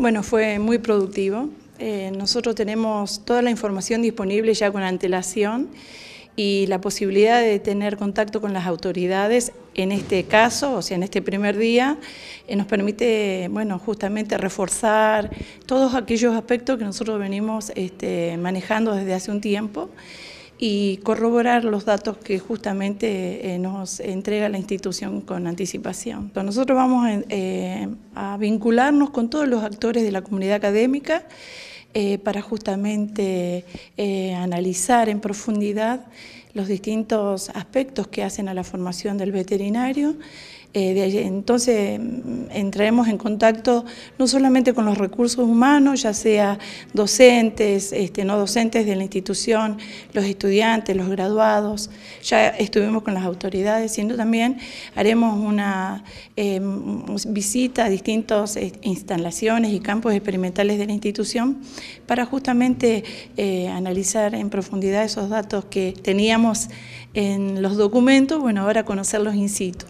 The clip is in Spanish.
Bueno, fue muy productivo. Eh, nosotros tenemos toda la información disponible ya con antelación y la posibilidad de tener contacto con las autoridades en este caso, o sea, en este primer día, eh, nos permite, bueno, justamente reforzar todos aquellos aspectos que nosotros venimos este, manejando desde hace un tiempo y corroborar los datos que justamente eh, nos entrega la institución con anticipación. nosotros vamos eh, eh, a, vincularnos con todos los actores de la comunidad académica para justamente analizar en profundidad los distintos aspectos que hacen a la formación del veterinario. Eh, entonces mm, entraremos en contacto no solamente con los recursos humanos, ya sea docentes, este, no docentes de la institución, los estudiantes, los graduados, ya estuvimos con las autoridades, sino también haremos una eh, mm, visita a distintas eh, instalaciones y campos experimentales de la institución para justamente analizar en profundidad esos datos que teníamos en los documentos, bueno, ahora conocerlos in situ.